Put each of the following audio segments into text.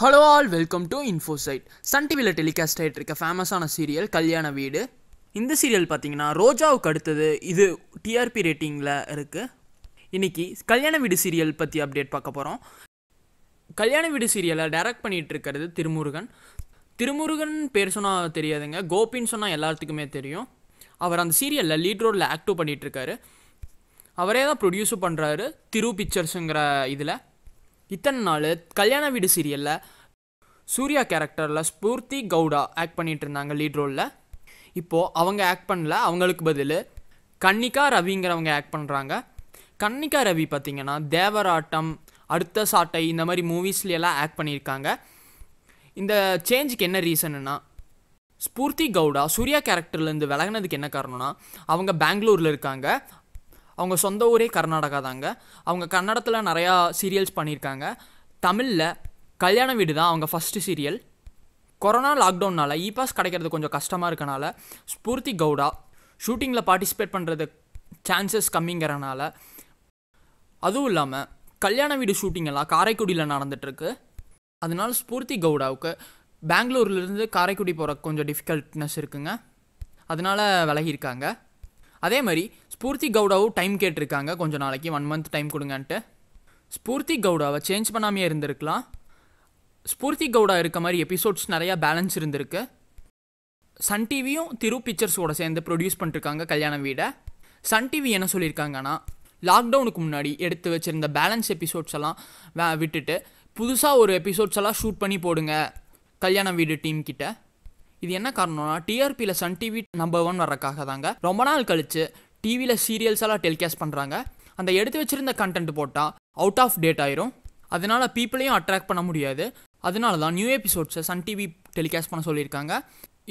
hello all welcome to Infosight Sun டிவியில் telecast ஆகிட்டு இருக்க ஃபேமஸான சீரியல் கல்யாண வீடு இந்த சீரியல் பார்த்தீங்கன்னா ரோஜாவுக்கு அடுத்தது இது டிஆர்பி ரேட்டிங்கில் இருக்குது இன்றைக்கி கல்யாண வீடு சீரியல் பற்றி அப்டேட் பார்க்க போகிறோம் கல்யாண வீடு சீரியலை டைரக்ட் பண்ணிகிட்டு இருக்கிறது திருமுருகன் திருமுருகன் பேர் சொன்னால் தெரியாதுங்க கோபின்னு சொன்னால் எல்லாத்துக்குமே தெரியும் அவர் அந்த சீரியலில் லீட் ரோலில் ஆக்டிவ் பண்ணிகிட்ருக்காரு அவரே தான் ப்ரொடியூஸும் பண்ணுறாரு திரு பிக்சர்ஸுங்கிற இதில் இத்தனை நாள் கல்யாண வீடு சீரியலில் சூர்யா கேரக்டரில் ஸ்பூர்த்தி கவுடா ஆக்ட் பண்ணிகிட்டு இருந்தாங்க லீட் ரோலில் இப்போது அவங்க ஆக்ட் பண்ணல அவங்களுக்கு பதில் கன்னிகா ரவிங்கிறவங்க ஆக்ட் பண்ணுறாங்க கன்னிகா ரவி பார்த்திங்கன்னா தேவராட்டம் அடுத்த சாட்டை இந்த மாதிரி மூவிஸ்லாம் ஆக்ட் பண்ணியிருக்காங்க இந்த சேஞ்சுக்கு என்ன ரீசனுன்னா ஸ்பூர்த்தி கவுடா சூர்யா கேரக்டர்லேருந்து விலகினதுக்கு என்ன காரணம்னா அவங்க பெங்களூரில் இருக்காங்க அவங்க சொந்த ஊரே கர்நாடகா தாங்க அவங்க கன்னடத்தில் நிறையா சீரியல்ஸ் பண்ணியிருக்காங்க தமிழில் கல்யாண வீடு தான் அவங்க ஃபஸ்ட்டு சீரியல் கொரோனா லாக்டவுன்னால் இ பாஸ் கிடைக்கிறது கொஞ்சம் கஷ்டமாக இருக்கனால ஸ்பூர்த்தி கவுடா ஷூட்டிங்கில் பார்ட்டிசிபேட் பண்ணுறது சான்சஸ் கம்மிங்கிறனால அதுவும் இல்லாமல் கல்யாண வீடு ஷூட்டிங்கெல்லாம் காரைக்குடியில் நடந்துகிட்ருக்கு அதனால் ஸ்பூர்த்தி கவுடாவுக்கு பெங்களூர்லேருந்து காரைக்குடி போகிற கொஞ்சம் டிஃபிகல்ட்னஸ் இருக்குங்க அதனால் விலகியிருக்காங்க அதே மாதிரி ஸ்பூர்த்தி கவுடாவும் டைம் கேட்டிருக்காங்க கொஞ்சம் நாளைக்கு ஒன் மந்த் டைம் கொடுங்கன்ட்டு ஸ்பூர்த்தி கவுடாவை சேஞ்ச் பண்ணாமையே இருந்திருக்கலாம் ஸ்பூர்த்தி கவுடா இருக்க மாதிரி எபிசோட்ஸ் நிறையா பேலன்ஸ் இருந்திருக்கு சன் டிவியும் திரு பிக்சர்ஸோட சேர்ந்து ப்ரொடியூஸ் பண்ணிருக்காங்க கல்யாணம் வீடை சன் டிவி என்ன சொல்லியிருக்காங்கன்னா லாக்டவுனுக்கு முன்னாடி எடுத்து வச்சுருந்த பேலன்ஸ் எபிசோட்ஸ் எல்லாம் விட்டுட்டு புதுசாக ஒரு எபிசோட்ஸ் எல்லாம் ஷூட் பண்ணி போடுங்க கல்யாண வீடு டீம் கிட்ட இது என்ன காரணம்னா டிஆர்பியில் சன் டிவி நம்பர் ஒன் வர்றக்காக தாங்க ரொம்ப நாள் கழித்து டிவியில் சீரியல்ஸ் எல்லாம் டெலிகாஸ்ட் பண்ணுறாங்க அந்த எடுத்து வச்சுருந்த கண்டென்ட் போட்டால் அவுட் ஆஃப் டேட் ஆயிரும் அதனால் பீப்புளையும் அட்ராக்ட் பண்ண முடியாது அதனால தான் நியூ எபிசோட்ஸை சன் டிவி டெலிகாஸ்ட் பண்ண சொல்லியிருக்காங்க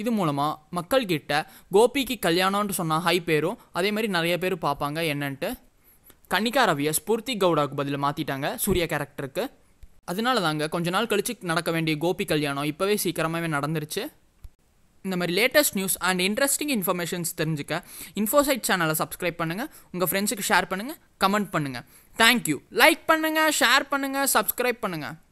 இது மூலமாக மக்கள்கிட்ட கோபிக்கு கல்யாணம்னு சொன்னால் ஹை பேரும் அதே மாதிரி நிறைய பேர் பார்ப்பாங்க என்னன்ட்டு கன்னிகா ரவியை ஸ்பூர்த்தி கவுடாவுக்கு பதில் மாற்றிட்டாங்க சூர்யா கேரக்டருக்கு அதனால தாங்க கொஞ்ச நாள் கழித்து நடக்க வேண்டிய கோபி கல்யாணம் இப்போவே சீக்கிரமாகவே நடந்துருச்சு இந்த மாதிரி latest news and interesting informations தெரிஞ்சுக்க இன்ஃபோசைட் சேனலை சப்ஸ்கிரைப் பண்ணுங்கள் உங்கள் ஃப்ரெண்ட்ஸுக்கு ஷேர் பண்ணுங்கள் கமெண்ட் பண்ணுங்கள் தேங்க்யூ லைக் பண்ணுங்கள் ஷேர் பண்ணுங்கள் சப்ஸ்கிரைப் பண்ணுங்கள்